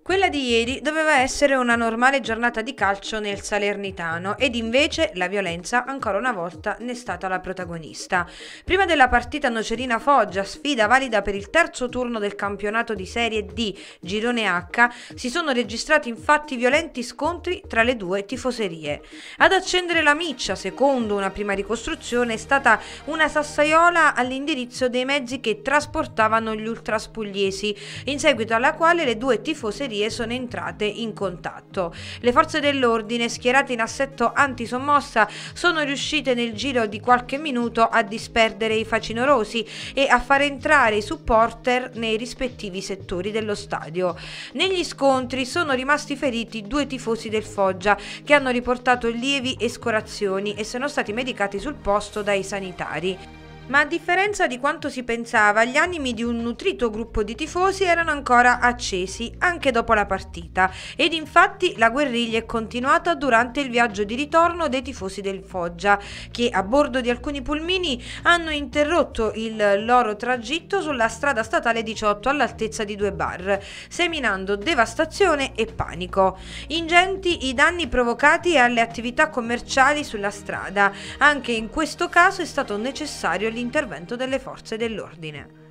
Quella di ieri doveva essere una normale giornata di calcio nel Salernitano ed invece la violenza ancora una volta ne è stata la protagonista. Prima della partita Nocerina-Foggia, sfida valida per il terzo turno del campionato di Serie D Girone H, si sono registrati infatti violenti scontri tra le due tifoserie. Ad accendere la miccia, secondo una prima ricostruzione, è stata una sassaiola all'indirizzo dei mezzi che trasportavano gli ultraspugliesi, in seguito alla quale le due tifoserie carrozzerie sono entrate in contatto. Le forze dell'ordine, schierate in assetto antisommossa, sono riuscite nel giro di qualche minuto a disperdere i facinorosi e a far entrare i supporter nei rispettivi settori dello stadio. Negli scontri sono rimasti feriti due tifosi del Foggia che hanno riportato lievi escorazioni e sono stati medicati sul posto dai sanitari. Ma a differenza di quanto si pensava, gli animi di un nutrito gruppo di tifosi erano ancora accesi anche dopo la partita ed infatti la guerriglia è continuata durante il viaggio di ritorno dei tifosi del Foggia che a bordo di alcuni pulmini hanno interrotto il loro tragitto sulla strada statale 18 all'altezza di due bar, seminando devastazione e panico. Ingenti i danni provocati alle attività commerciali sulla strada, anche in questo caso è stato necessario l'intervento delle forze dell'ordine.